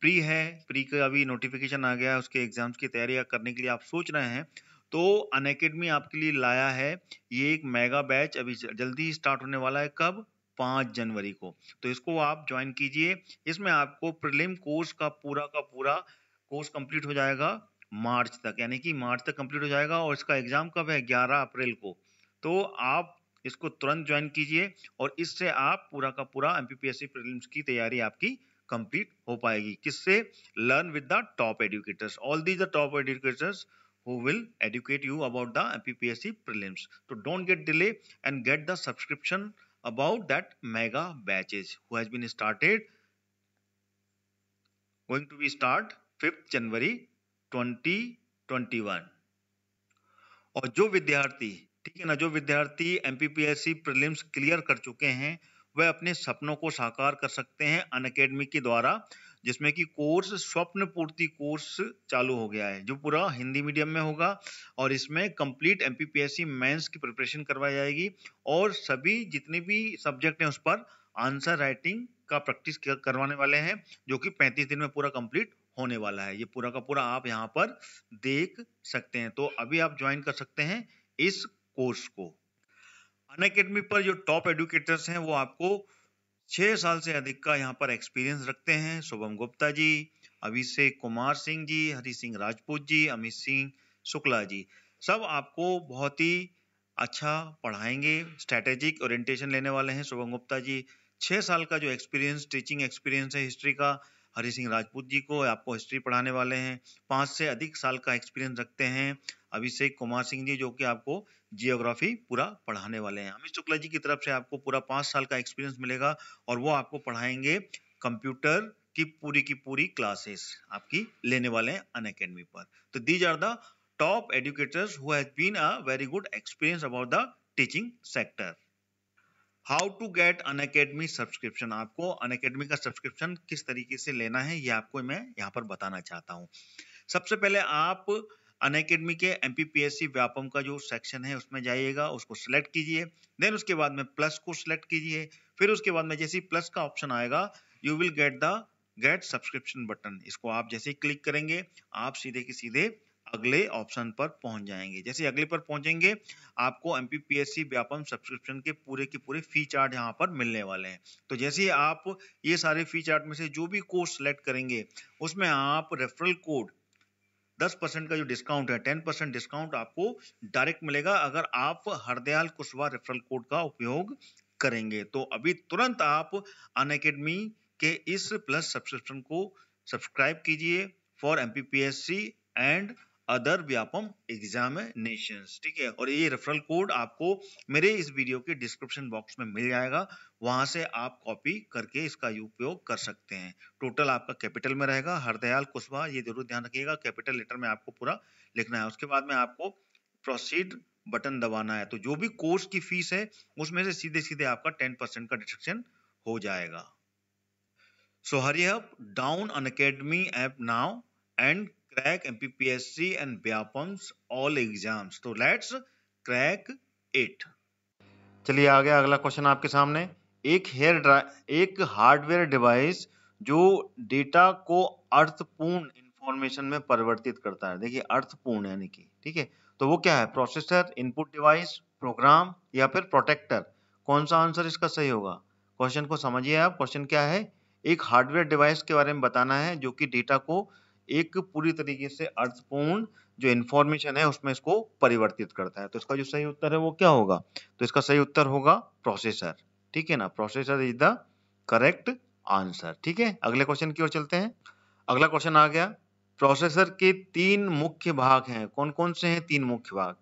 प्री है प्री का अभी नोटिफिकेशन आ गया है उसके एग्जाम्स की तैयारी करने के लिए आप सोच रहे हैं तो अन अकेडमी आपके लिए लाया है ये एक मेगा बैच अभी जल्दी स्टार्ट होने वाला है कब पाँच जनवरी को तो इसको आप ज्वाइन कीजिए इसमें आपको प्रिलिम कोर्स का पूरा का पूरा कोर्स कंप्लीट हो जाएगा मार्च तक यानी कि मार्च तक कंप्लीट हो जाएगा और इसका एग्ज़ाम कब है ग्यारह अप्रैल को तो आप इसको तुरंत ज्वाइन कीजिए और इससे आप पूरा का पूरा एम प्रीलिम्स की तैयारी आपकी कंप्लीट हो पाएगी किससे learn with the top educators all these the top educators who will educate you about the M prelims तो don't get delay and get the subscription about that mega batches who's been started going to be start 5th January 2021 और जो विद्यार्थी ठीक है ना जो विद्यार्थी M P clear कर चुके हैं वह अपने सपनों को साकार कर सकते हैं अन अकेडमी के द्वारा जिसमें कि कोर्स स्वप्न पूर्ति कोर्स चालू हो गया है जो पूरा हिंदी मीडियम में होगा और इसमें कंप्लीट एम पी मेंस की प्रिपरेशन करवाई जाएगी और सभी जितने भी सब्जेक्ट हैं उस पर आंसर राइटिंग का प्रैक्टिस करवाने वाले हैं जो कि 35 दिन में पूरा कंप्लीट होने वाला है ये पूरा का पूरा आप यहाँ पर देख सकते हैं तो अभी आप ज्वाइन कर सकते हैं इस कोर्स को अन अकेडमी पर जो टॉप एडुकेटर्स हैं वो आपको छः साल से अधिक का यहाँ पर एक्सपीरियंस रखते हैं शुभम गुप्ता जी अभिषेक कुमार सिंह जी हरि सिंह राजपूत जी अमित सिंह शुक्ला जी सब आपको बहुत ही अच्छा पढ़ाएंगे स्ट्रैटेजिक ओरिएंटेशन लेने वाले हैं शुभम गुप्ता जी छः साल का जो एक्सपीरियंस टीचिंग एक्सपीरियंस है हिस्ट्री का हरि सिंह राजपूत जी को आपको हिस्ट्री पढ़ाने वाले हैं पाँच से अधिक साल का एक्सपीरियंस रखते हैं अभिषेक कुमार सिंह जी जो कि आपको जियोग्राफी पूरा पढ़ाने वाले हैं अमित शुक्ला जी की तरफ से आपको पूरा पाँच साल का एक्सपीरियंस मिलेगा और वो आपको पढ़ाएंगे कंप्यूटर की पूरी की पूरी क्लासेस आपकी लेने वाले हैं अन पर तो these are the top educators who has been a very good experience about the teaching sector how to get Unacademy subscription आपको अन अकेडमी का सब्सक्रिप्शन किस तरीके से लेना है ये आपको मैं यहाँ पर बताना चाहता हूँ सबसे पहले आप अन अकेडमी के M P P S C Vyapam का जो सेक्शन है उसमें जाइएगा उसको सिलेक्ट कीजिए देन उसके बाद में प्लस को सिलेक्ट कीजिए फिर उसके बाद में जैसे प्लस का ऑप्शन आएगा you will get the get subscription button इसको आप जैसे क्लिक करेंगे आप सीधे के सीधे अगले ऑप्शन पर पहुंच जाएंगे जैसे अगले पर पहुंचेंगे आपको एम व्यापम सब्सक्रिप्शन के पूरे के पूरे फी चार्ट यहाँ पर मिलने वाले हैं तो जैसे आप ये सारे फी चार्ट में से जो भी कोर्स सेलेक्ट करेंगे उसमें आप रेफरल कोड दस परसेंट का जो डिस्काउंट है टेन परसेंट डिस्काउंट आपको डायरेक्ट मिलेगा अगर आप हरदयाल कुशवा रेफरल कोड का उपयोग करेंगे तो अभी तुरंत आप अन के इस प्लस सब्सक्रिप्शन को सब्सक्राइब कीजिए for M and other Vyapam examination ठीक है और ये रेफरल कोड आपको मेरे इस वीडियो के डिस्क्रिप्शन बॉक्स में मिल जाएगा वहां से आप कॉपी करके इसका उपयोग कर सकते हैं टोटल आपका कैपिटल में रहेगा हरदयाल कुशवाहा ये जरूर ध्यान रखिएगा कैपिटल लेटर में आपको पूरा लिखना है उसके बाद में आपको प्रोसीड बटन दबाना है तो जो भी कोर्स की फीस है उसमें से सीधे सीधे आपका टेन परसेंट का डिस्ट्रक्शन हो जाएगा सो हरिहप डाउन अन an now and crack MPPSC and Vyapams all exams. तो let's crack it. चलिए आ गया अगला क्वेश्चन आपके सामने एक हेयर ड्राइव एक हार्डवेयर डिवाइस जो डेटा को अर्थपूर्ण इंफॉर्मेशन में परिवर्तित करता है देखिए अर्थपूर्ण यानी कि ठीक है तो वो क्या है प्रोसेसर इनपुट डिवाइस प्रोग्राम या फिर प्रोटेक्टर कौन सा आंसर इसका सही होगा क्वेश्चन को समझिए आप क्वेश्चन क्या है एक हार्डवेयर डिवाइस के बारे में बताना है जो कि डेटा को एक पूरी तरीके से अर्थपूर्ण जो इन्फॉर्मेशन है उसमें इसको परिवर्तित करता है तो इसका जो सही उत्तर है वो क्या होगा तो इसका सही उत्तर होगा प्रोसेसर ठीक है ना processor is the correct answer ठीक है अगले क्वेश्चन की ओर चलते हैं अगला क्वेश्चन आ गया प्रोसेसर के तीन मुख्य भाग हैं कौन कौन से हैं तीन मुख्य भाग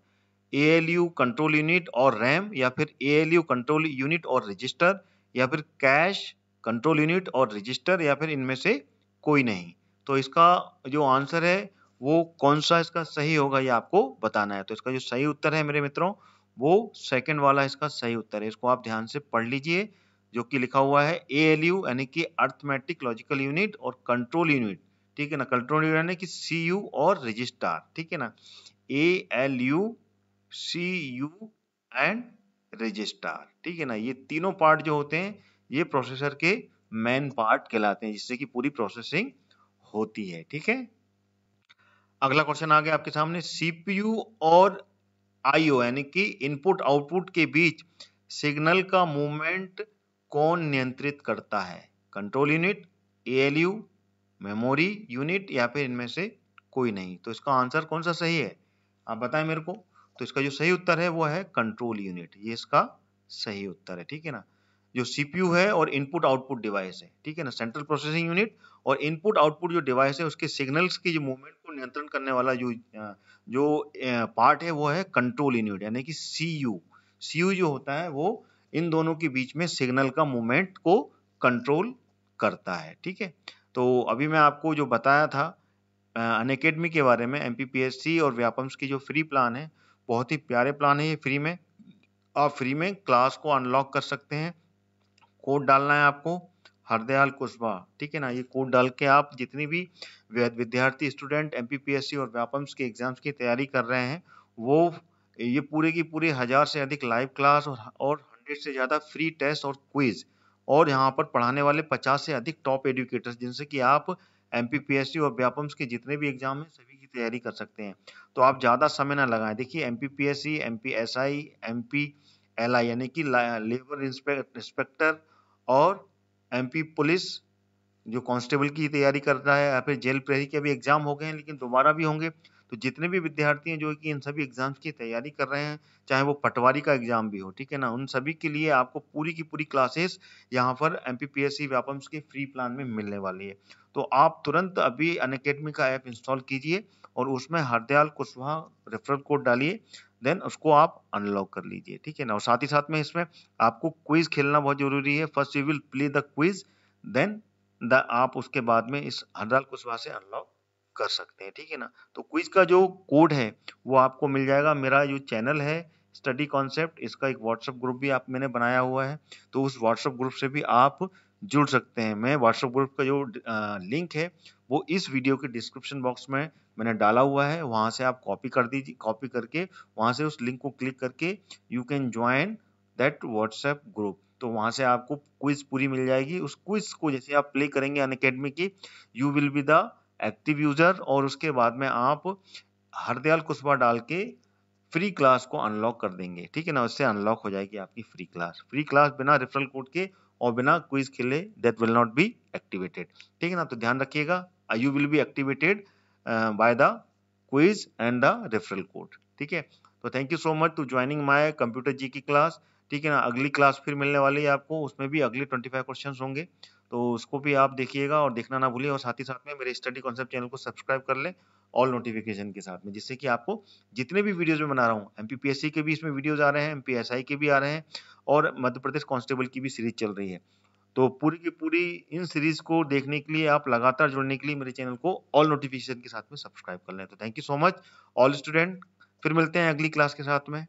ए कंट्रोल यूनिट और रैम या फिर ए कंट्रोल यूनिट और रजिस्टर या फिर कैश कंट्रोल यूनिट और रजिस्टर या फिर इनमें से कोई नहीं तो इसका जो आंसर है वो कौन सा इसका सही होगा ये आपको बताना है तो इसका जो सही उत्तर है मेरे मित्रों वो सेकंड वाला इसका सही उत्तर है इसको आप ध्यान से पढ़ लीजिए जो कि लिखा हुआ है ए एल यू यानी कि अर्थमेटिक लॉजिकल यूनिट और कंट्रोल यूनिट ठीक है ना कंट्रोल यूनिट यानी कि सी यू और रजिस्टार ठीक है ना A L U C U and register ठीक है ना ये तीनों पार्ट जो होते हैं ये प्रोसेसर के मेन पार्ट कहलाते हैं जिससे कि पूरी प्रोसेसिंग होती है ठीक है अगला क्वेश्चन आ गया आपके सामने सीपीयू और आईओ यानी कि इनपुट आउटपुट के बीच सिग्नल का मूवमेंट कौन नियंत्रित करता है control unit ALU memory unit या फिर इनमें से कोई नहीं तो इसका आंसर कौन सा सही है आप बताएं मेरे को तो इसका जो सही उत्तर है वो है कंट्रोल यूनिट ये इसका सही उत्तर है ठीक है ना जो सीपीयू है और इनपुट आउटपुट डिवाइस है ठीक है ना सेंट्रल प्रोसेसिंग यूनिट और इनपुट आउटपुट जो डिवाइस है उसके सिग्नल्स की जो मूवमेंट को नियंत्रण करने वाला जो जो पार्ट है वो है कंट्रोल यूनिट यानी कि सी यू सी यू जो होता है वो इन दोनों के बीच में सिग्नल का मूवमेंट को कंट्रोल करता है ठीक है तो अभी मैं आपको जो बताया था अन के बारे में एम और व्यापम्स की जो फ्री प्लान है बहुत ही प्यारे प्लान है ये फ्री में आप फ्री में क्लास को अनलॉक कर सकते हैं कोड डालना है आपको हरदयाल कुशवा ठीक है ना ये कोड डाल के आप जितनी भी विद्यार्थी स्टूडेंट एम और व्यापम्स के एग्जाम्स की तैयारी कर रहे हैं वो ये पूरे की पूरे हज़ार से अधिक लाइव क्लास और और हंड्रेड से ज़्यादा फ्री टेस्ट और क्विज़ और यहाँ पर पढ़ाने वाले पचास से अधिक टॉप एडुकेटर्स जिनसे कि आप एम और व्यापम्स के जितने भी एग्जाम हैं सभी की तैयारी कर सकते हैं तो आप ज़्यादा समय ना लगाएं देखिए M P P S C M P S I M P L I यानी कि लेबर इंस्पेक्टर और एमपी पुलिस जो कांस्टेबल की तैयारी कर रहा है या फिर जेल प्रहरी के अभी एग्ज़ाम हो गए हैं लेकिन दोबारा भी होंगे तो जितने भी विद्यार्थी हैं जो कि इन सभी एग्ज़ाम्स की तैयारी कर रहे हैं चाहे वो पटवारी का एग्ज़ाम भी हो ठीक है ना उन सभी के लिए आपको पूरी की पूरी क्लासेस यहाँ पर M P P S C व्यापम्स के फ्री प्लान में मिलने वाली है तो आप तुरंत अभी अन का ऐप इंस्टॉल कीजिए और उसमें हरदयाल कुशवाहा रेफरल कोड डालिए देन उसको आप अनलॉक कर लीजिए ठीक है ना और साथ ही साथ में इसमें आपको क्विज खेलना बहुत जरूरी है first you will play the quiz then the आप उसके बाद में इस हरदाल कुशवाहा से अनलॉक कर सकते हैं ठीक है ना तो क्विज का जो कोड है वो आपको मिल जाएगा मेरा जो चैनल है स्टडी कॉन्सेप्ट इसका एक व्हाट्सएप ग्रुप भी आप मैंने बनाया हुआ है तो उस व्हाट्सएप ग्रुप से भी आप जुड़ सकते हैं मैं व्हाट्सएप ग्रुप का जो लिंक है वो इस वीडियो के डिस्क्रिप्शन बॉक्स में मैंने डाला हुआ है वहाँ से आप कॉपी कर दीजिए कॉपी करके वहाँ से उस लिंक को क्लिक करके you can join that WhatsApp group तो वहाँ से आपको क्विज पूरी मिल जाएगी उस क्विज को जैसे आप प्ले करेंगे अन अकेडमी की you will be the active user और उसके बाद में आप हरदयाल कुशवा डाल के फ्री क्लास को अनलॉक कर देंगे ठीक है ना उससे अनलॉक हो जाएगी आपकी फ्री क्लास फ्री क्लास बिना रेफरल कोड के और बिना क्विज खेले that will not be activated ठीक है ना तो ध्यान रखिएगा you will be activated by the quiz and the referral code ठीक है तो thank you so much to joining my computer जी की क्लास ठीक है ना अगली क्लास फिर मिलने वाली है आपको उसमें भी अगले 25 क्वेश्चंस होंगे तो उसको भी आप देखिएगा और देखना ना भूलिए और साथ ही साथ में मेरे स्टडी कॉन्सेप्ट चैनल को सब्सक्राइब कर लें ऑल नोटिफिकेशन के साथ में जिससे कि आपको जितने भी वीडियोज में बना रहा हूँ एम के भी इसमें वीडियोज आ रहे हैं एम के भी आ रहे हैं और मध्य प्रदेश कांस्टेबल की भी सीरीज चल रही है तो पूरी की पूरी इन सीरीज को देखने के लिए आप लगातार जुड़ने के लिए मेरे चैनल को ऑल नोटिफिकेशन के साथ में सब्सक्राइब कर लें तो thank you so much all student फिर मिलते हैं अगली क्लास के साथ में